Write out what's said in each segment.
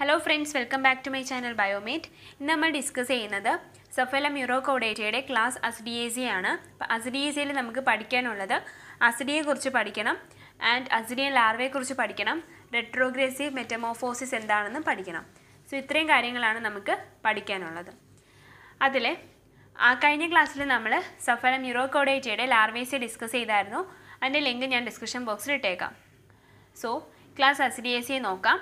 hello friends welcome back to my channel Biomate ഇന്ന് നമ്മൾ discuss ചെയ്യുന്നത് സഫല മ്യൂറോകോഡേറ്റയുടെ ക്ലാസ് അസിഡിയേസി ആണ് അപ്പോൾ അസിഡിയേസിയിൽ നമുക്ക് പഠിക്കാനുള്ളത് അസിഡിയെക്കുറിച്ച് പഠിക്കണം ആൻഡ് അസിഡിയൻ ലാർവയെക്കുറിച്ച് പഠിക്കണം റെട്രോഗ്രസീവ് മെറ്റമോഫോസിസ് എന്താണെന്ന് പഠിക്കണം സോ ഇത്രയും കാര്യങ്ങളാണ് നമുക്ക് പഠിക്കാനുള്ളത് അതിൽ ആ കഴിഞ്ഞ ക്ലാസ്സിൽ നമ്മൾ സഫല മ്യൂറോകോഡേറ്റയുടെ ലാർവേസ് ഡിസ്കസ് ചെയ്തായിരുന്നു അതിൻ്റെ ലിങ്ക് ഞാൻ ഡിസ്ക്രിപ്ഷൻ ബോക്സിൽ ഇട്ടേക്കാം സോ ക്ലാസ് അസിഡിയേസിയെ നോക്കാം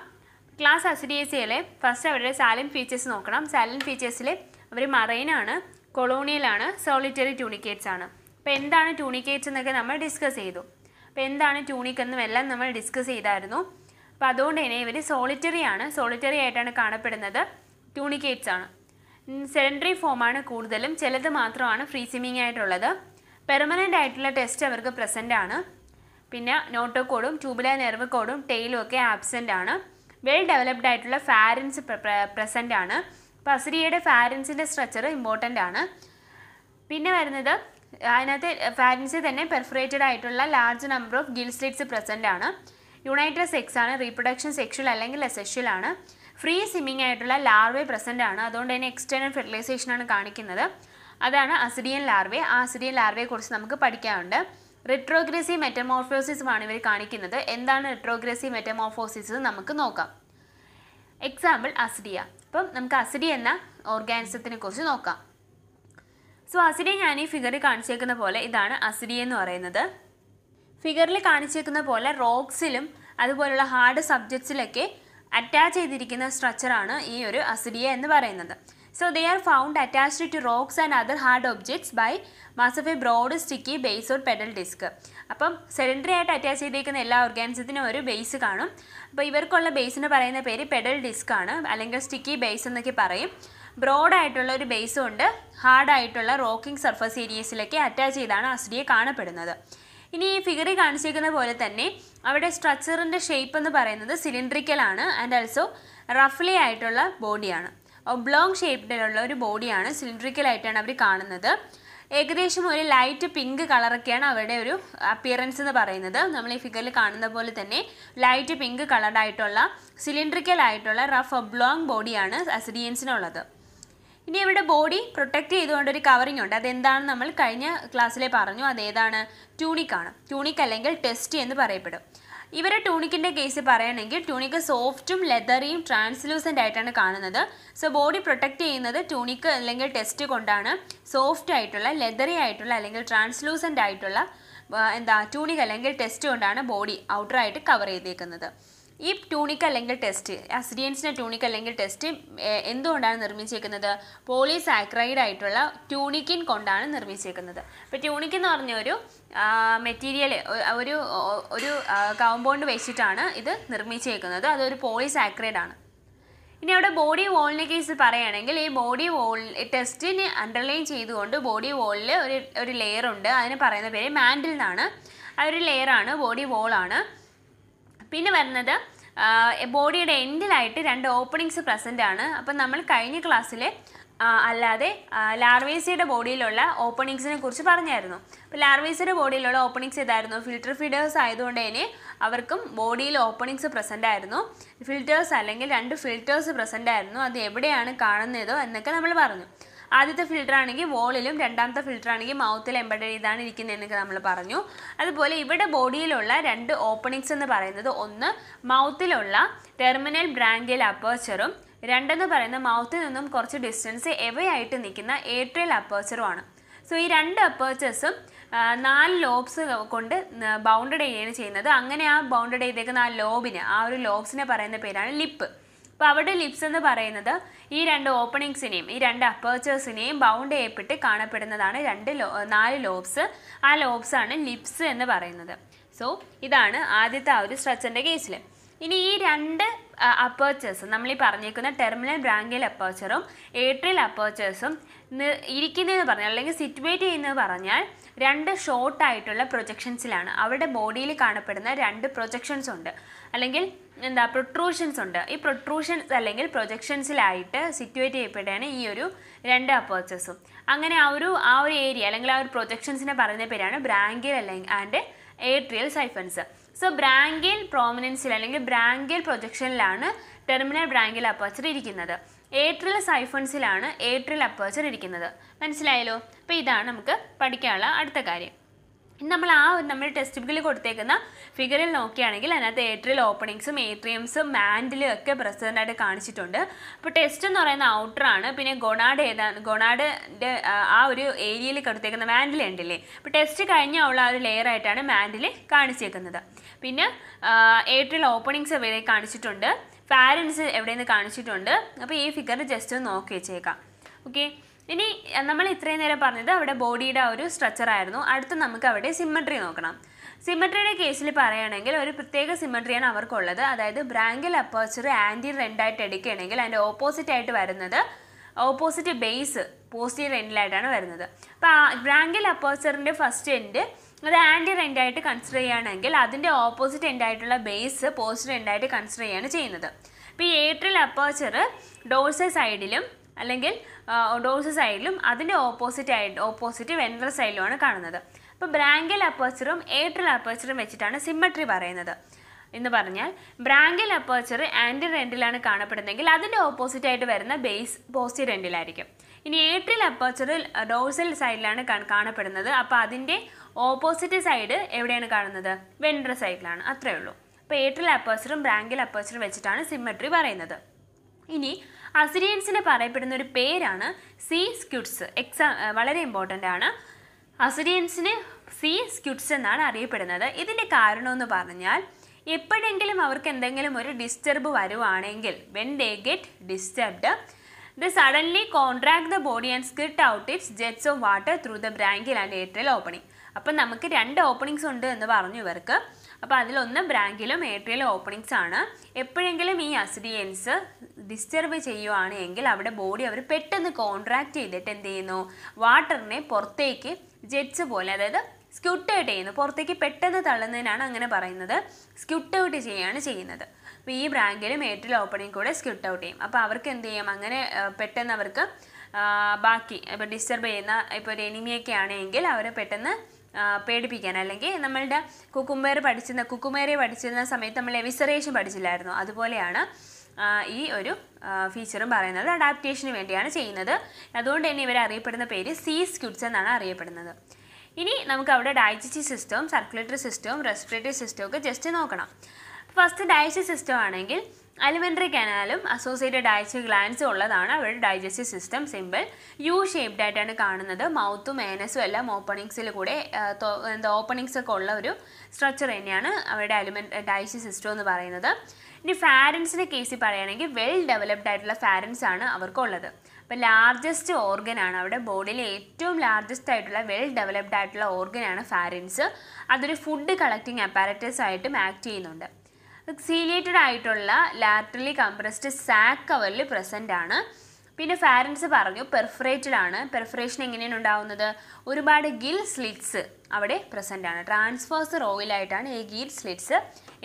ക്ലാസ് അസിഡിയേസിയയിലെ ഫസ്റ്റ് അവരുടെ സാലിൻ ഫീച്ചേഴ്സ് നോക്കണം സാലിൻ ഫീച്ചേഴ്സിൽ അവർ മറൈനാണ് കൊളോണിയലാണ് സോളിറ്ററി ട്യൂണിക്കേറ്റ്സ് ആണ് അപ്പോൾ എന്താണ് ട്യൂണിക്കേറ്റ്സ് എന്നൊക്കെ നമ്മൾ ഡിസ്കസ് ചെയ്തു അപ്പോൾ എന്താണ് ട്യൂണിക് എന്നും എല്ലാം നമ്മൾ ഡിസ്കസ് ചെയ്തായിരുന്നു അപ്പോൾ അതുകൊണ്ട് തന്നെ ഇവർ സോളിറ്ററി ആണ് സോളിറ്ററി ആയിട്ടാണ് കാണപ്പെടുന്നത് ട്യൂണിക്കേറ്റ്സ് ആണ് സെലൻഡറി ഫോമാണ് കൂടുതലും ചിലത് മാത്രമാണ് ഫ്രീ സ്വിമ്മിങ് ആയിട്ടുള്ളത് പെർമനൻ്റ് ആയിട്ടുള്ള ടെസ്റ്റ് അവർക്ക് പ്രസൻ്റ് ആണ് പിന്നെ നോട്ടോ കോഡും ട്യൂബിലെ നെർവ് കോഡും ടെയിലും ഒക്കെ ആബ്സെൻ്റ് ആണ് വെൽ ഡെവലപ്ഡ് ആയിട്ടുള്ള ഫാരൻസ് പ്രസൻ്റ് ആണ് അപ്പോൾ അസിരിയയുടെ ഫാരൻസിൻ്റെ സ്ട്രക്ചർ ഇമ്പോർട്ടൻ്റ് ആണ് പിന്നെ വരുന്നത് അതിനകത്ത് ഫാരൻസിൽ തന്നെ പെർഫറേറ്റഡ് ആയിട്ടുള്ള large number of gill slits present ആണ് യുണൈറ്റഡ് സെക്സ് ആണ് റീപ്രൊഡക്ഷൻ സെക്ഷൽ അല്ലെങ്കിൽ അസെഷ്യൽ ആണ് ഫ്രീ സ്വിമ്മിംഗ് ആയിട്ടുള്ള ലാർവേ പ്രസൻ്റ് ആണ് അതുകൊണ്ട് തന്നെ എക്സ്റ്റേണൽ ആണ് കാണിക്കുന്നത് അതാണ് അസിഡിയൻ ലാർവേ ആ അസിഡിയൻ ലാർവയെ നമുക്ക് പഠിക്കാനുണ്ട് റിട്രോഗ്രസി മെറ്റമോർഫോസിസുമാണ് ഇവർ കാണിക്കുന്നത് എന്താണ് റിട്രോഗ്രസി മെറ്റമോർഫോസിസ് നമുക്ക് നോക്കാം എക്സാമ്പിൾ അസിഡിയ അപ്പം നമുക്ക് അസിഡി എന്ന ഓർഗാനിസത്തിനെ കുറിച്ച് നോക്കാം സോ അസിഡിയ ഞാൻ ഈ ഫിഗറിൽ കാണിച്ചേക്കുന്ന പോലെ ഇതാണ് അസിഡിയ എന്ന് പറയുന്നത് ഫിഗറിൽ കാണിച്ചേക്കുന്ന പോലെ റോക്സിലും അതുപോലുള്ള ഹാർഡ് സബ്ജക്ട്സിലൊക്കെ അറ്റാച്ച് ചെയ്തിരിക്കുന്ന സ്ട്രക്ചറാണ് ഈ ഒരു അസിഡിയ എന്ന് പറയുന്നത് so they are found attached to rocks and other hard objects by mass of a broad sticky base or pedal disc അപ്പം സെലിണ്ടറി ആയിട്ട് അറ്റാച്ച് ചെയ്തേക്കുന്ന എല്ലാ ഓർഗാനിസത്തിനും ഒരു ബേസ് കാണും അപ്പോൾ ഇവർക്കുള്ള ബേസിന് പറയുന്ന പേര് പെഡൽ ഡിസ്ക് ആണ് അല്ലെങ്കിൽ സ്റ്റിക്കി ബേസ് എന്നൊക്കെ പറയും ബ്രോഡായിട്ടുള്ള ഒരു ബേസ് ഉണ്ട് ഹാർഡായിട്ടുള്ള റോക്കിംഗ് സർഫസ് ഏരിയസിലൊക്കെ അറ്റാച്ച് ചെയ്താണ് അസിഡിയെ കാണപ്പെടുന്നത് ഇനി ഈ ഫിഗറിൽ കാണിച്ചിരിക്കുന്ന പോലെ തന്നെ അവിടെ സ്ട്രക്ചറിൻ്റെ ഷേപ്പ് എന്ന് പറയുന്നത് സിലിണ്ട്രിക്കലാണ് ആൻഡ് ആൾസോ റഫ്ലി ആയിട്ടുള്ള ബോഡിയാണ് ഒബ്ലോങ് ഷേപ്പിലുള്ള ഒരു ബോഡിയാണ് സിലിണ്ട്രിക്കൽ ആയിട്ടാണ് അവർ കാണുന്നത് ഏകദേശം ഒരു ലൈറ്റ് പിങ്ക് കളറൊക്കെയാണ് അവരുടെ ഒരു അപ്പിയറൻസ് എന്ന് പറയുന്നത് നമ്മൾ ഈ ഫിഗറിൽ കാണുന്ന പോലെ തന്നെ ലൈറ്റ് പിങ്ക് കളർഡായിട്ടുള്ള സിലിണ്ട്രിക്കൽ ആയിട്ടുള്ള റഫ് ഒബ്ലോങ് ബോഡിയാണ് അസിഡിയൻസിനുള്ളത് ഇനി ഇവിടെ ബോഡി പ്രൊട്ടക്റ്റ് ചെയ്തുകൊണ്ട് ഒരു കവറിംഗ് ഉണ്ട് അതെന്താണെന്ന് നമ്മൾ കഴിഞ്ഞ ക്ലാസ്സിലെ പറഞ്ഞു അതേതാണ് ട്യൂണിക്കാണ് ട്യൂണിക് അല്ലെങ്കിൽ ടെസ്റ്റ് എന്ന് പറയപ്പെടും ഇവരെ ടൂണിക്കിൻ്റെ കേസ് പറയുകയാണെങ്കിൽ ടൂണിക്ക് സോഫ്റ്റും ലെതറിയും ട്രാൻസ്ലൂസൻ്റ് ആയിട്ടാണ് കാണുന്നത് സോ ബോഡി പ്രൊട്ടക്റ്റ് ചെയ്യുന്നത് ടൂണിക്ക് അല്ലെങ്കിൽ ടെസ്റ്റ് കൊണ്ടാണ് സോഫ്റ്റ് ആയിട്ടുള്ള ലെതറി ആയിട്ടുള്ള അല്ലെങ്കിൽ ട്രാൻസ്ലൂസൻ്റ് ആയിട്ടുള്ള എന്താ ട്യൂണിക് അല്ലെങ്കിൽ ടെസ്റ്റ് കൊണ്ടാണ് ബോഡി ഔട്ടറായിട്ട് കവർ ചെയ്തേക്കുന്നത് ഈ ട്യൂണിക് അല്ലെങ്കിൽ ടെസ്റ്റ് അസിഡിയൻസിൻ്റെ ട്യൂണിക് അല്ലെങ്കിൽ ടെസ്റ്റ് എന്തുകൊണ്ടാണ് നിർമ്മിച്ചേക്കുന്നത് പോളിസാക്രൈഡ് ആയിട്ടുള്ള ട്യൂണിക്കിൻ കൊണ്ടാണ് നിർമ്മിച്ചേക്കുന്നത് ഇപ്പോൾ ട്യൂണിക്ക് എന്ന് പറഞ്ഞ ഒരു മെറ്റീരിയൽ ഒരു ഒരു കോമ്പൗണ്ട് വെച്ചിട്ടാണ് ഇത് നിർമ്മിച്ചേക്കുന്നത് അതൊരു പോളിസാക്രൈഡ് ആണ് ഇനി അവിടെ ബോഡി വോളിനെ കേസ് പറയുകയാണെങ്കിൽ ഈ ബോഡി വോൾ ടെസ്റ്റിന് അണ്ടർലൈൻ ചെയ്തുകൊണ്ട് ബോഡി വോളിൽ ഒരു ഒരു ലെയർ ഉണ്ട് അതിന് പറയുന്ന പേര് മാൻഡിൽ നിന്നാണ് ആ ഒരു ലെയറാണ് ബോഡി വോളാണ് പിന്നെ വരുന്നത് ബോഡിയുടെ എൻഡിലായിട്ട് രണ്ട് ഓപ്പണിങ്സ് പ്രസൻ്റ് ആണ് അപ്പം നമ്മൾ കഴിഞ്ഞ ക്ലാസ്സിൽ അല്ലാതെ ലാർവേസിയുടെ ബോഡിയിലുള്ള ഓപ്പണിങ്സിനെ കുറിച്ച് പറഞ്ഞായിരുന്നു അപ്പോൾ ലാർവേസിയുടെ ബോഡിയിലുള്ള ഓപ്പണിങ്സ് ഇതായിരുന്നു ഫിൽറ്റർ ഫീഡേഴ്സ് ആയതുകൊണ്ട് തന്നെ അവർക്കും ബോഡിയിൽ ഓപ്പണിങ്സ് പ്രസൻ്റ് ആയിരുന്നു ഫിൽറ്റേഴ്സ് അല്ലെങ്കിൽ രണ്ട് ഫിൽറ്റേഴ്സ് പ്രസൻ്റ് ആയിരുന്നു അത് എവിടെയാണ് കാണുന്നതോ എന്നൊക്കെ നമ്മൾ പറഞ്ഞു ആദ്യത്തെ ഫിൽറ്റർ ആണെങ്കിൽ വോളിലും രണ്ടാമത്തെ ഫിൽറ്റർ ആണെങ്കിൽ മൗത്തിൽ എംബഡ് ചെയ്താണ് ഇരിക്കുന്നതെന്നൊക്കെ നമ്മൾ പറഞ്ഞു അതുപോലെ ഇവിടെ ബോഡിയിലുള്ള രണ്ട് ഓപ്പണിങ്സ് എന്ന് പറയുന്നത് ഒന്ന് മൗത്തിലുള്ള ടെർമിനൽ ബ്രാങ്കിയൽ അപ്പേർച്ചറും രണ്ടെന്ന് പറയുന്ന മൗത്തിൽ നിന്നും കുറച്ച് ഡിസ്റ്റൻസ് എവയായിട്ട് നിൽക്കുന്ന ഏട്രിയൽ ആണ് സോ ഈ രണ്ട് അപ്പേർച്ചേഴ്സും നാല് ലോബ്സ് കൊണ്ട് ബൗണ്ടഡ് ചെയ്യുകയാണ് ചെയ്യുന്നത് അങ്ങനെ ആ ബൗണ്ടഡ് ചെയ്തേക്കുന്ന ആ ലോബിന് ആ ഒരു ലോബ്സിനെ പറയുന്ന പേരാണ് ലിപ്പ് അപ്പോൾ അവിടെ ലിപ്സ് എന്ന് പറയുന്നത് ഈ രണ്ട് ഓപ്പണിങ്സിനെയും ഈ രണ്ട് അപ്പേർച്ചേഴ്സിനെയും ബൗണ്ട് ചെയ്യപ്പെട്ട് കാണപ്പെടുന്നതാണ് രണ്ട് ലോ നാല് ലോബ്സ് ആ ലോബ്സാണ് ലിപ്സ് എന്ന് പറയുന്നത് സോ ഇതാണ് ആദ്യത്തെ ആ ഒരു സ്ട്രെച്ചിൻ്റെ കേസിൽ ഇനി ഈ രണ്ട് അപ്പേർച്ചേഴ്സ് നമ്മൾ ഈ പറഞ്ഞിരിക്കുന്ന ടെർമിനൽ ബ്രാങ്കിയൽ അപ്പേർച്ചറും ഏട്രിയൽ അപ്പേർച്ചേഴ്സും ഇരിക്കുന്നതെന്ന് പറഞ്ഞാൽ അല്ലെങ്കിൽ സിറ്റുവേറ്റ് ചെയ്യുന്നത് പറഞ്ഞാൽ രണ്ട് ഷോർട്ട് ആയിട്ടുള്ള പ്രൊജക്ഷൻസിലാണ് അവരുടെ ബോഡിയിൽ കാണപ്പെടുന്ന രണ്ട് പ്രൊജക്ഷൻസ് ഉണ്ട് അല്ലെങ്കിൽ എന്താ പ്രൊട്രൂഷൻസ് ഉണ്ട് ഈ പ്രൊട്രൂഷൻസ് അല്ലെങ്കിൽ പ്രൊജക്ഷൻസിലായിട്ട് സിറ്റുവേറ്റ് ചെയ്യപ്പെടുകയാണ് ഈ ഒരു രണ്ട് അപ്പേർച്ചസും അങ്ങനെ ആ ഒരു ആ ഒരു ഏരിയ അല്ലെങ്കിൽ ആ ഒരു പ്രൊജക്ഷൻസിനെ പറയുന്ന പേരാണ് ബ്രാങ്കിൽ അല്ലെങ്കിൽ and atrial siphons so branchial പ്രോമിനൻസിൽ അല്ലെങ്കിൽ ബ്രാങ്കിൽ പ്രൊജക്ഷനിലാണ് ടെർമിനൽ ബ്രാങ്കിൽ അപ്പേർച്ചർ ഇരിക്കുന്നത് ഏട്രിൽ സൈഫൺസിലാണ് ഏട്രിൽ അപ്പേർച്ചർ ഇരിക്കുന്നത് മനസ്സിലായല്ലോ അപ്പോൾ ഇതാണ് നമുക്ക് പഠിക്കാനുള്ള അടുത്ത കാര്യം നമ്മൾ ആ നമ്മൾ ടെക്സ്റ്റ് ബുക്കിൽ കൊടുത്തേക്കുന്ന ഫിഗറിൽ നോക്കുകയാണെങ്കിൽ അതിനകത്ത് ഏട്രിൽ ഓപ്പണിങ്സും ഏട്രിയംസും മാൻഡിലും ഒക്കെ പ്രസിഡൻ്റായിട്ട് ആയിട്ട് കാണിച്ചിട്ടുണ്ട് അപ്പോൾ ടെസ്റ്റ് എന്ന് പറയുന്ന ഔട്ടറാണ് പിന്നെ ഗൊണാഡ് ഏതാണ് ഗൊണാഡിൻ്റെ ആ ഒരു ഏരിയയിൽ കൊടുത്തേക്കുന്ന മാൻഡിൽ ഉണ്ടല്ലേ അപ്പോൾ ടെസ്റ്റ് കഴിഞ്ഞ ഉള്ള ആ ഒരു ലെയർ ആയിട്ടാണ് മാൻഡിൽ കാണിച്ചേക്കുന്നത് പിന്നെ ഏട്രിൽ ഓപ്പണിങ്സ് എവിടെ കാണിച്ചിട്ടുണ്ട് പാരൻസ് എവിടെയെന്ന് കാണിച്ചിട്ടുണ്ട് അപ്പോൾ ഈ ഫിഗർ ജസ്റ്റ് ഒന്ന് നോക്കി വെച്ചേക്കാം ഓക്കെ ഇനി നമ്മൾ ഇത്രയും നേരം പറഞ്ഞത് അവിടെ ബോഡിയുടെ ആ ഒരു സ്ട്രക്ചർ ആയിരുന്നു അടുത്ത് നമുക്ക് അവിടെ സിമ്മട്രി നോക്കണം സിമ്മട്രിയുടെ കേസിൽ പറയുകയാണെങ്കിൽ ഒരു പ്രത്യേക സിമ്മട്രിയാണ് അവർക്കുള്ളത് അതായത് ബ്രാങ്കിൽ അപ്പേർച്ചർ ആൻറ്റി റെൻഡായിട്ട് എടുക്കുകയാണെങ്കിൽ അതിൻ്റെ ഓപ്പോസിറ്റ് ആയിട്ട് വരുന്നത് ഓപ്പോസിറ്റ് ബേസ് പോസിറ്റീവ് എൻഡിലായിട്ടാണ് വരുന്നത് അപ്പോൾ ബ്രാങ്കിൽ അപ്പേർച്ചറിൻ്റെ ഫസ്റ്റ് എൻഡ് അത് ആൻറ്റി റെൻ്റ് ആയിട്ട് കൺസിഡർ ചെയ്യുകയാണെങ്കിൽ അതിൻ്റെ ഓപ്പോസിറ്റ് എൻഡ് ആയിട്ടുള്ള ബേസ് പോസിറ്റീവ് എൻഡ് ആയിട്ട് കൺസിഡർ ചെയ്യുകയാണ് ചെയ്യുന്നത് ഇപ്പോൾ ഈ ഏട്രിൽ അപ്പേർച്ചർ ഡോഴ്സ് സൈഡിലും അല്ലെങ്കിൽ ഡോഴ്സ് സൈഡിലും അതിൻ്റെ ഓപ്പോസിറ്റ് ആയിട്ട് ഓപ്പോസിറ്റ് വെൻട്രൽ സൈഡിലുമാണ് കാണുന്നത് അപ്പോൾ ബ്രാങ്കൽ അപ്പേർച്ചറും ഏട്രൽ അപ്പേർച്ചറും വെച്ചിട്ടാണ് സിമ്മട്രി പറയുന്നത് എന്ന് പറഞ്ഞാൽ ബ്രാങ്കൽ അപ്പേർച്ചർ ആൻറ്റി റെൻഡിലാണ് കാണപ്പെടുന്നതെങ്കിൽ അതിൻ്റെ ഓപ്പോസിറ്റ് ആയിട്ട് വരുന്ന ബേസ് പോസിറ്റീവ് റെൻഡിലായിരിക്കും ഇനി ഏട്രൽ അപ്പേർച്ചർ ഡോഴ്സൽ സൈഡിലാണ് കാണപ്പെടുന്നത് അപ്പോൾ അതിൻ്റെ ഓപ്പോസിറ്റ് സൈഡ് എവിടെയാണ് കാണുന്നത് വെൻട്രൽ സൈഡിലാണ് അത്രയേ ഉള്ളൂ അപ്പോൾ ഏട്രൽ അപ്പേഴ്സറും ബ്രാങ്കിൽ അപ്പേഴ്സറും വെച്ചിട്ടാണ് സിമ്മട്രി പറയുന്നത് ഇനി അസിരിയൻസിന് പറയപ്പെടുന്ന ഒരു പേരാണ് സി സ്ക്യുട്സ് എക്സാം വളരെ ഇമ്പോർട്ടൻ്റ് ആണ് അസിരിയൻസിന് സി സ്ക്യുട്സ് എന്നാണ് അറിയപ്പെടുന്നത് ഇതിൻ്റെ കാരണമെന്ന് പറഞ്ഞാൽ എപ്പോഴെങ്കിലും അവർക്ക് എന്തെങ്കിലും ഒരു ഡിസ്റ്റർബ് വരുവാണെങ്കിൽ when they get disturbed the suddenly contract the body and squirt out its jets of water through the branchial and atrial opening അപ്പം നമുക്ക് രണ്ട് ഓപ്പണിങ്സ് ഉണ്ട് എന്ന് പറഞ്ഞു ഇവർക്ക് അപ്പോൾ അതിലൊന്ന് ബ്രാങ്കിലും ഏട്രിയലും ഓപ്പണിങ്സ് ആണ് എപ്പോഴെങ്കിലും ഈ അസിഡിയൻസ് ഡിസ്റ്റർബ് ചെയ്യുവാണ് എങ്കിൽ അവിടെ ബോഡി അവർ പെട്ടെന്ന് കോൺട്രാക്ട് ചെയ്തിട്ട് എന്ത് ചെയ്യുന്നു വാട്ടറിനെ പുറത്തേക്ക് ജെറ്റ്സ് പോലെ അതായത് സ്ക്യൂട്ട് ഔട്ട് ചെയ്യുന്നു പുറത്തേക്ക് പെട്ടെന്ന് തള്ളുന്നതിനാണ് അങ്ങനെ പറയുന്നത് സ്ക്യൂട്ട് ഔട്ട് ചെയ്യുകയാണ് ചെയ്യുന്നത് അപ്പോൾ ഈ ബ്രാങ്കിലും ഏറ്റിൽ ഓപ്പണിങ് കൂടെ സ്ക്യൂട്ട് ഔട്ട് ചെയ്യും അപ്പോൾ അവർക്ക് എന്ത് ചെയ്യും അങ്ങനെ പെട്ടെന്ന് അവർക്ക് ബാക്കി ഇപ്പോൾ ഡിസ്റ്റർബ് ചെയ്യുന്ന ഇപ്പോൾ ഒരു എനിമിയൊക്കെ ആണെങ്കിൽ അവരെ പെട്ടെന്ന് പേടിപ്പിക്കാൻ അല്ലെങ്കിൽ നമ്മളുടെ കുക്കുമ്പേർ പഠിച്ചിരുന്ന കുക്കുമേരെ പഠിച്ചിരുന്ന സമയത്ത് നമ്മൾ എവിസറേഷൻ പഠിച്ചില്ലായിരുന്നു അതുപോലെയാണ് ഈ ഒരു ഫീച്ചറും പറയുന്നത് അഡാപ്റ്റേഷന് വേണ്ടിയാണ് ചെയ്യുന്നത് അതുകൊണ്ട് തന്നെ ഇവർ അറിയപ്പെടുന്ന പേര് സീ സ്ക്യുഡ്സ് എന്നാണ് അറിയപ്പെടുന്നത് ഇനി നമുക്ക് അവിടെ ഡയജസ്റ്റീവ് സിസ്റ്റവും സർക്കുലേറ്ററി സിസ്റ്റവും റെസ്പിറേറ്ററി സിസ്റ്റവും ഒക്കെ ജസ്റ്റ് നോക്കണം ഫസ്റ്റ് ഡയജസ്റ്റീവ് സിസ്റ്റം ആണെങ്കിൽ അലിമെൻ്ററി കനാലും അസോസിയേറ്റഡ് ഡയജസ്റ്റ് ഗ്ലാൻസും ഉള്ളതാണ് അവരുടെ digestive system simple U shaped ആയിട്ടാണ് കാണുന്നത് മൗത്തും ഏനസും എല്ലാം ഓപ്പണിങ്സിൽ കൂടെ എന്താ ഓപ്പണിങ്സ് ഒക്കെ ഉള്ള ഒരു സ്ട്രക്ചർ തന്നെയാണ് അവരുടെ അലിമെൻ്റ് ഡയസ്റ്റീവ് സിസ്റ്റം എന്ന് പറയുന്നത് ഇനി ഫാരൻസിൻ്റെ കേസിൽ പറയുകയാണെങ്കിൽ വെൽ ഡെവലപ്ഡ് ആയിട്ടുള്ള ഫാരൻസ് ആണ് അവർക്കുള്ളത് അപ്പോൾ ലാർജസ്റ്റ് ഓർഗൻ ആണ് അവിടെ ബോഡിയിലെ ഏറ്റവും ലാർജസ്റ്റ് ആയിട്ടുള്ള വെൽ ഡെവലപ്ഡ് ആയിട്ടുള്ള ഓർഗൻ ആണ് ഫാരൻസ് അതൊരു ഫുഡ് കളക്റ്റിംഗ് അപ്പാരറ്റസ് ആയിട്ടും ആക്ട് ചെയ്യുന്നുണ്ട് സീലിയേറ്റഡ് ആയിട്ടുള്ള ലാറ്ററലി കംപ്രസ്ഡ് സാക്ക് കവറിൽ പ്രസൻ്റ് ആണ് പിന്നെ ഫാരൻസ് പറഞ്ഞു പെർഫറേറ്റഡ് ആണ് പെർഫറേഷൻ എങ്ങനെയാണ് ഉണ്ടാവുന്നത് ഒരുപാട് ഗിൽ സ്ലിറ്റ്സ് അവിടെ പ്രസൻ്റ് ആണ് ട്രാൻസ്ഫേഴ്സ് റോയിലായിട്ടാണ് ഈ ഗിൽ സ്ലിറ്റ്സ്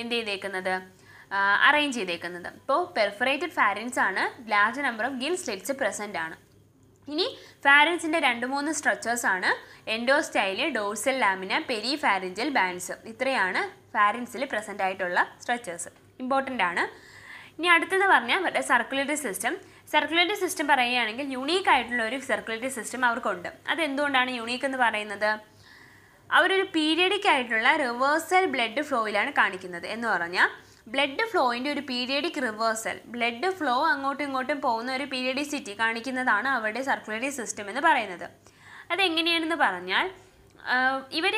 എന്ത് ചെയ്തേക്കുന്നത് അറേഞ്ച് ചെയ്തേക്കുന്നത് ഇപ്പോൾ പെർഫറേറ്റഡ് ഫാരൻസ് ആണ് large number of gill slits present ആണ് ഇനി ഫാരൻസിൻ്റെ രണ്ട് മൂന്ന് സ്ട്രക്ചേഴ്സാണ് endostyle dorsal lamina peripharyngeal bands ഇത്രയാണ് ഫാരൻസിൽ പ്രസൻ്റ് ആയിട്ടുള്ള സ്ട്രെച്ചേഴ്സ് ഇമ്പോർട്ടൻ്റ് ആണ് ഇനി അടുത്തത് പറഞ്ഞാൽ അവരുടെ സർക്കുലേറ്ററി സിസ്റ്റം സർക്കുലേറ്ററി സിസ്റ്റം പറയുകയാണെങ്കിൽ യുണീക്ക് ആയിട്ടുള്ള ഒരു സർക്കുലേറ്ററി സിസ്റ്റം അവർക്കുണ്ട് അതെന്തുകൊണ്ടാണ് യുണീക്ക് എന്ന് പറയുന്നത് അവരൊരു പീരിയഡിക് ആയിട്ടുള്ള റിവേഴ്സൽ ബ്ലഡ് ഫ്ലോയിലാണ് കാണിക്കുന്നത് എന്ന് പറഞ്ഞാൽ ബ്ലഡ് ഫ്ലോയിൻ്റെ ഒരു പീരിയഡിക് റിവേഴ്സൽ ബ്ലഡ് ഫ്ലോ അങ്ങോട്ടും ഇങ്ങോട്ടും പോകുന്ന ഒരു പീരിയഡിസിറ്റി കാണിക്കുന്നതാണ് അവരുടെ സർക്കുലേറ്ററി സിസ്റ്റം എന്ന് പറയുന്നത് അതെങ്ങനെയാണെന്ന് പറഞ്ഞാൽ ഇവർ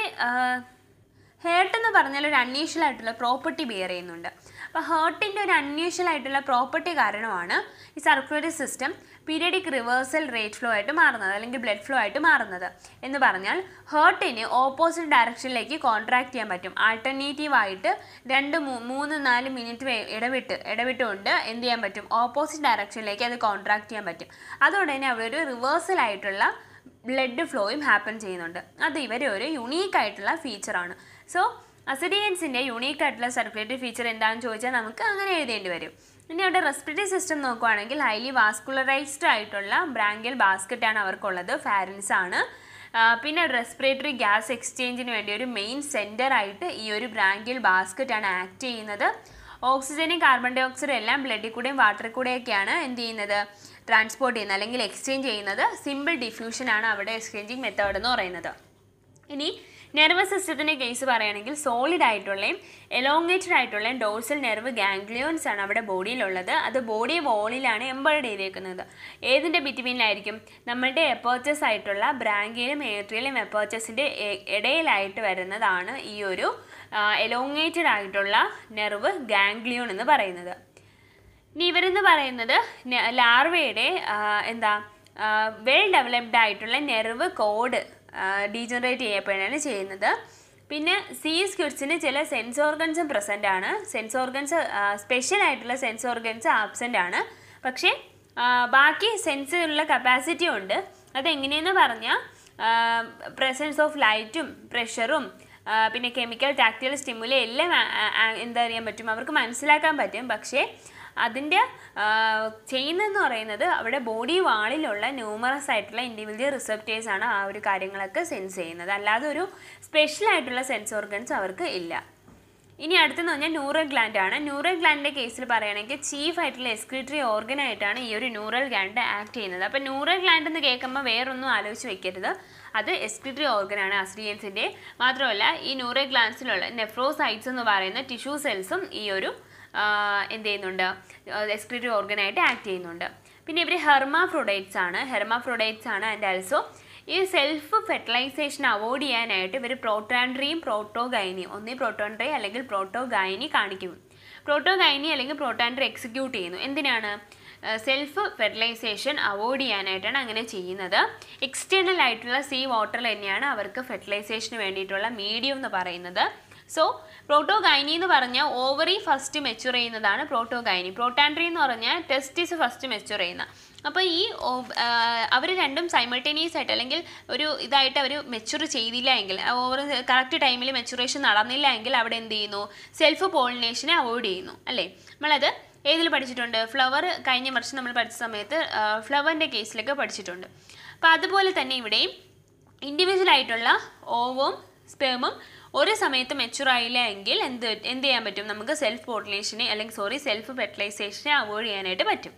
ഹേർട്ട് എന്ന് പറഞ്ഞാൽ ഒരു അൺയൂഷ്വൽ ആയിട്ടുള്ള പ്രോപ്പർട്ടി ബിയർ ചെയ്യുന്നുണ്ട് അപ്പോൾ ഹേർട്ടിൻ്റെ ഒരു അൺയൂഷ്വൽ ആയിട്ടുള്ള പ്രോപ്പർട്ടി കാരണമാണ് ഈ circulatory system periodic reversal rate flow ആയിട്ട് മാറുന്നത് അല്ലെങ്കിൽ ബ്ലഡ് ഫ്ലോ ആയിട്ട് മാറുന്നത് എന്ന് പറഞ്ഞാൽ ഹേർട്ടിന് ഓപ്പോസിറ്റ് ഡയറക്ഷനിലേക്ക് കോൺട്രാക്ട് ചെയ്യാൻ പറ്റും ആൾട്ടർനേറ്റീവ് ആയിട്ട് രണ്ട് മൂന്ന് നാല് മിനിറ്റ് ഇടവിട്ട് ഇടവിട്ടുകൊണ്ട് എന്ത് ചെയ്യാൻ പറ്റും ഓപ്പോസിറ്റ് ഡയറക്ഷനിലേക്ക് അത് കോൺട്രാക്ട് ചെയ്യാൻ പറ്റും അതുകൊണ്ട് തന്നെ അവിടെ ഒരു റിവേഴ്സൽ ആയിട്ടുള്ള ബ്ലഡ് ഫ്ലോയും ഹാപ്പൻ ചെയ്യുന്നുണ്ട് അത് ഇവരെ ഒരു യുണീക്ക് ആയിട്ടുള്ള ഫീച്ചറാണ് സോ അസിഡിയൻസിൻ്റെ യുണീക്ക് ആയിട്ടുള്ള സർക്കുലേറ്ററി ഫീച്ചർ എന്താണെന്ന് ചോദിച്ചാൽ നമുക്ക് അങ്ങനെ എഴുതേണ്ടി വരും ഇനി അവിടെ റെസ്പിറേറ്ററി സിസ്റ്റം നോക്കുകയാണെങ്കിൽ ഹൈലി വാസ്കുലറൈസ്ഡ് ആയിട്ടുള്ള ബാസ്ക്കറ്റ് ആണ് അവർക്കുള്ളത് ഫാരൻസ് ആണ് പിന്നെ റെസ്പിറേറ്ററി ഗ്യാസ് എക്സ്ചേഞ്ചിന് വേണ്ടി ഒരു മെയിൻ സെൻറ്റർ ആയിട്ട് ഈ ഒരു ബാസ്ക്കറ്റ് ആണ് ആക്ട് ചെയ്യുന്നത് ഓക്സിജനും കാർബൺ ഡൈ ഓക്സൈഡും എല്ലാം ബ്ലഡിൽ കൂടെയും വാട്ടറിൽ കൂടെയൊക്കെയാണ് എന്ത് ചെയ്യുന്നത് ട്രാൻസ്പോർട്ട് ചെയ്യുന്നത് അല്ലെങ്കിൽ എക്സ്ചേഞ്ച് ചെയ്യുന്നത് സിമ്പിൾ ഡിഫ്യൂഷനാണ് അവിടെ എക്സ്ചേഞ്ചിങ് മെത്തേഡ് എന്ന് പറയുന്നത് ഇനി നെർവസ് സിസ്റ്റത്തിൻ്റെ കേസ് പറയുകയാണെങ്കിൽ സോളിഡ് ആയിട്ടുള്ളയും എലോങ്ങേറ്റഡ് ആയിട്ടുള്ളയും ഡോഴ്സൽ നെർവ് ഗാംഗ്ലിയോൺസ് ആണ് അവിടെ ബോഡിയിലുള്ളത് അത് ബോഡി വോളിലാണ് എംബേർഡ് ചെയ്തേക്കുന്നത് ഏതിൻ്റെ ബിറ്റ്വീനിലായിരിക്കും നമ്മളുടെ എപ്പോച്ചസ് ആയിട്ടുള്ള ബ്രാങ്കിയിലും ഏട്രിയിലും എപ്പോച്ചസിൻ്റെ ഇടയിലായിട്ട് വരുന്നതാണ് ഈ ഒരു എലോങ്ങേറ്റഡ് ആയിട്ടുള്ള നെർവ് ഗാംഗ്ലിയോൺ എന്ന് പറയുന്നത് ഇനി ഇവരെന്ന് പറയുന്നത് ലാർവയുടെ എന്താ വെൽ ഡെവലപ്ഡ് ആയിട്ടുള്ള നെർവ് കോഡ് ഡീജനറേറ്റ് ചെയ്യപ്പെടുകയാണ് ചെയ്യുന്നത് പിന്നെ സി സ്ക്വിഡ്സിന് ചില സെൻസ് ഓർഗൻസും പ്രസൻ്റ് ആണ് സെൻസ് ഓർഗൻസ് സ്പെഷ്യൽ ആയിട്ടുള്ള സെൻസ് ഓർഗൻസ് ആബ്സെൻ്റ് ആണ് പക്ഷേ ബാക്കി സെൻസിനുള്ള കപ്പാസിറ്റി ഉണ്ട് അതെങ്ങനെയെന്ന് പറഞ്ഞാൽ പ്രസൻസ് ഓഫ് ലൈറ്റും പ്രഷറും പിന്നെ കെമിക്കൽ ടാക്ടിൽ സ്റ്റിമുല എല്ലാം എന്താ അറിയാൻ പറ്റും അവർക്ക് മനസ്സിലാക്കാൻ പറ്റും പക്ഷേ അതിൻ്റെ ചെയിൻ എന്ന് പറയുന്നത് അവിടെ ബോഡി വാളിലുള്ള ന്യൂമറസ് ആയിട്ടുള്ള ഇൻഡിവിജ്വൽ റിസപ്റ്റേഴ്സ് ആണ് ആ ഒരു കാര്യങ്ങളൊക്കെ സെൻസ് ചെയ്യുന്നത് അല്ലാതെ ഒരു സ്പെഷ്യൽ ആയിട്ടുള്ള സെൻസ് ഓർഗൻസ് അവർക്ക് ഇല്ല ഇനി അടുത്തെന്ന് പറഞ്ഞാൽ ന്യൂറൽ ഗ്ലാൻഡ് ആണ് ന്യൂറൽ ഗ്ലാൻഡിൻ്റെ കേസിൽ പറയുകയാണെങ്കിൽ ചീഫ് ആയിട്ടുള്ള എക്സ്ക്രിറ്ററി ഓർഗനായിട്ടാണ് ഈ ഒരു ന്യൂറൽ ഗ്ലാൻഡ് ആക്ട് ചെയ്യുന്നത് അപ്പോൾ ന്യൂറൽ ഗ്ലാൻഡ് എന്ന് കേൾക്കുമ്പോൾ വേറൊന്നും ആലോചിച്ച് വെക്കരുത് അത് എക്സ്ക്രിറ്ററി ഓർഗനാണ് അസ്ട്രിയൻസിൻ്റെ മാത്രമല്ല ഈ ന്യൂറൽ ഗ്ലാൻസിലുള്ള നെഫ്രോസൈറ്റ്സ് എന്ന് പറയുന്ന ടിഷ്യൂ സെൽസും ഈ ഒരു എന്ത് ചെയ്യുന്നുണ്ട് എക്സ്ക്രീറ്ററി ഓർഗനായിട്ട് ആക്ട് ചെയ്യുന്നുണ്ട് പിന്നെ ഇവർ ഹെർമാഫ്രോഡൈറ്റ്സ് ആണ് ഹെർമാഫ്രോഡൈറ്റ്സ് ആണ് ആൻഡ് ആൽസോ ഈ സെൽഫ് ഫെർട്ടിലൈസേഷൻ അവോയ്ഡ് ചെയ്യാനായിട്ട് ഇവർ പ്രോട്ടാൻഡ്രിയും പ്രോട്ടോഗൈനിയും ഒന്നേ പ്രോട്ടോൻഡ്രി അല്ലെങ്കിൽ പ്രോട്ടോഗൈനി കാണിക്കും പ്രോട്ടോഗൈനി അല്ലെങ്കിൽ പ്രോട്ടാൻഡ്രി എക്സിക്യൂട്ട് ചെയ്യുന്നു എന്തിനാണ് സെൽഫ് ഫെർട്ടിലൈസേഷൻ അവോയ്ഡ് ചെയ്യാനായിട്ടാണ് അങ്ങനെ ചെയ്യുന്നത് എക്സ്റ്റേണൽ ആയിട്ടുള്ള സീ വാട്ടർ തന്നെയാണ് അവർക്ക് ഫെർട്ടിലൈസേഷന് വേണ്ടിയിട്ടുള്ള മീഡിയം എന്ന് പറയുന്നത് സോ പ്രോട്ടോഗൈനി എന്ന് പറഞ്ഞാൽ ഓവറി ഫസ്റ്റ് മെച്ചുർ ചെയ്യുന്നതാണ് പ്രോട്ടോഗൈനി പ്രോട്ടാൻഡ്രി എന്ന് പറഞ്ഞാൽ ടെസ്റ്റിസ് ഫസ്റ്റ് മെച്ചുർ ചെയ്യുന്ന അപ്പോൾ ഈ അവർ രണ്ടും സൈമൾട്ടേനിയസ് ആയിട്ട് അല്ലെങ്കിൽ ഒരു ഇതായിട്ട് അവർ മെച്ചുർ ചെയ്തില്ല എങ്കിൽ ഓവർ കറക്റ്റ് ടൈമിൽ മെച്ചുറേഷൻ നടന്നില്ല എങ്കിൽ അവിടെ എന്ത് ചെയ്യുന്നു സെൽഫ് പോളിനേഷനെ അവോയ്ഡ് ചെയ്യുന്നു അല്ലേ നമ്മളത് ഏതിൽ പഠിച്ചിട്ടുണ്ട് ഫ്ലവർ കഴിഞ്ഞ വർഷം നമ്മൾ പഠിച്ച സമയത്ത് ഫ്ലവറിൻ്റെ കേസിലൊക്കെ പഠിച്ചിട്ടുണ്ട് അപ്പോൾ അതുപോലെ തന്നെ ഇവിടെയും ഇൻഡിവിജ്വൽ ആയിട്ടുള്ള ഓവും സ്പേമും ഒരു സമയത്ത് മെച്ചുർ ആയില്ല എങ്കിൽ എന്ത് എന്ത് ചെയ്യാൻ പറ്റും നമുക്ക് സെൽഫ് പോട്ടിലേഷനെ അല്ലെങ്കിൽ സോറി സെൽഫ് ഫെർട്ടിലൈസേഷനെ അവോയ്ഡ് ചെയ്യാനായിട്ട് പറ്റും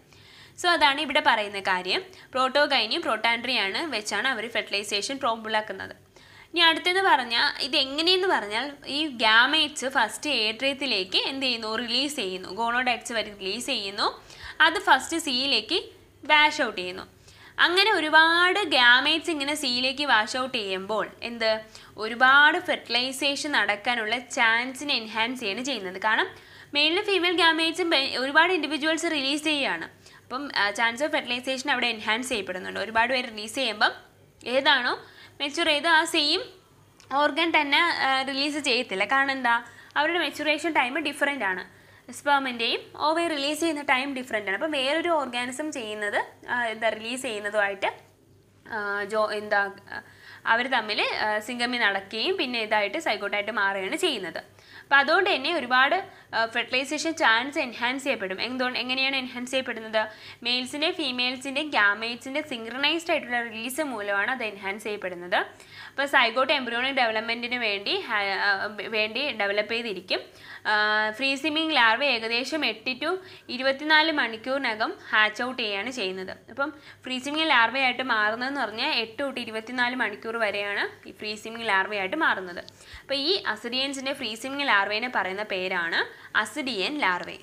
സോ അതാണ് ഇവിടെ പറയുന്ന കാര്യം പ്രോട്ടോഗൈനിയും പ്രോട്ടാൻഡ്രിയാണ് വെച്ചാണ് അവർ ഫെർട്ടിലൈസേഷൻ പ്രോബിളാക്കുന്നത് ഇനി അടുത്തെന്ന് പറഞ്ഞാൽ ഇത് എങ്ങനെയെന്ന് പറഞ്ഞാൽ ഈ ഗ്യാമേറ്റ്സ് ഫസ്റ്റ് ഏട്രിയത്തിലേക്ക് എന്ത് ചെയ്യുന്നു റിലീസ് ചെയ്യുന്നു ഗോണോഡാക്സ് വരെ റിലീസ് ചെയ്യുന്നു അത് ഫസ്റ്റ് സിയിലേക്ക് വാഷ് ഔട്ട് ചെയ്യുന്നു അങ്ങനെ ഒരുപാട് ഗ്യാമേറ്റ്സ് ഇങ്ങനെ സീയിലേക്ക് വാഷ് ഔട്ട് ചെയ്യുമ്പോൾ എന്ത് ഒരുപാട് ഫെർട്ടിലൈസേഷൻ നടക്കാനുള്ള ചാൻസിനെ എൻഹാൻസ് ചെയ്യാണ് ചെയ്യുന്നത് കാരണം മെയിനിലും ഫീമെയിൽ ഗ്യാമേറ്റ്സും ഒരുപാട് ഇൻഡിവിജ്വൽസ് റിലീസ് ചെയ്യുകയാണ് അപ്പം ചാൻസ് ഓഫ് ഫെർട്ടിലൈസേഷൻ അവിടെ എൻഹാൻസ് ചെയ്യപ്പെടുന്നുണ്ട് ഒരുപാട് പേര് റിലീസ് ചെയ്യുമ്പം ഏതാണോ മെച്ചുർ ചെയ്ത് ആ സെയിം ഓർഗൻ തന്നെ റിലീസ് ചെയ്യത്തില്ല കാരണം എന്താ അവരുടെ മെച്ചുറേഷൻ ടൈം ഡിഫറെൻ്റ് ആണ് സ്പേമിൻ്റെയും ഓവയെ റിലീസ് ചെയ്യുന്ന ടൈം ഡിഫറെൻ്റ് ആണ് അപ്പം വേറൊരു ഓർഗാനിസം ചെയ്യുന്നത് എന്താ റിലീസ് ചെയ്യുന്നതുമായിട്ട് ജോ എന്താ അവർ തമ്മിൽ സിംഗമി നടക്കുകയും പിന്നെ ഇതായിട്ട് സൈക്കോട്ടായിട്ട് മാറുകയാണ് ചെയ്യുന്നത് അപ്പോൾ അതുകൊണ്ട് തന്നെ ഒരുപാട് ഫെർട്ടിലൈസേഷൻ ചാൻസ് എൻഹാൻസ് ചെയ്യപ്പെടും എന്തുകൊണ്ട് എങ്ങനെയാണ് എൻഹാൻസ് ചെയ്യപ്പെടുന്നത് മെയിൽസിൻ്റെ ഫീമെയിൽസിൻ്റെ ഗ്യാമേറ്റ്സിൻ്റെ സിങ്ക്രണൈസ്ഡ് ആയിട്ടുള്ള റിലീസ് മൂലമാണ് അത് എൻഹാൻസ് ചെയ്യപ്പെടുന്നത് അപ്പോൾ സൈഗോട്ട് എംബ്രിയോണിക് ഡെവലപ്മെൻറ്റിന് വേണ്ടി വേണ്ടി ഡെവലപ്പ് ചെയ്തിരിക്കും ഫ്രീ സിമ്മിങ് ലാർവ ഏകദേശം എട്ട് ടു ഇരുപത്തിനാല് മണിക്കൂറിനകം ഹാച്ച് ഔട്ട് ചെയ്യാണ് ചെയ്യുന്നത് അപ്പം ഫ്രീ സ്വിമ്മിങ് ലാർവയായിട്ട് മാറുന്നതെന്ന് പറഞ്ഞാൽ എട്ട് തൊട്ട് ഇരുപത്തിനാല് മണിക്കൂർ വരെയാണ് ഈ ഫ്രീ ലാർവ ലാർവയായിട്ട് മാറുന്നത് അപ്പോൾ ഈ അസിഡിയൻസിൻ്റെ ഫ്രീ സിമ്മിങ് ലാർവേനെ പറയുന്ന പേരാണ് അസിഡിയൻ ലാർവേ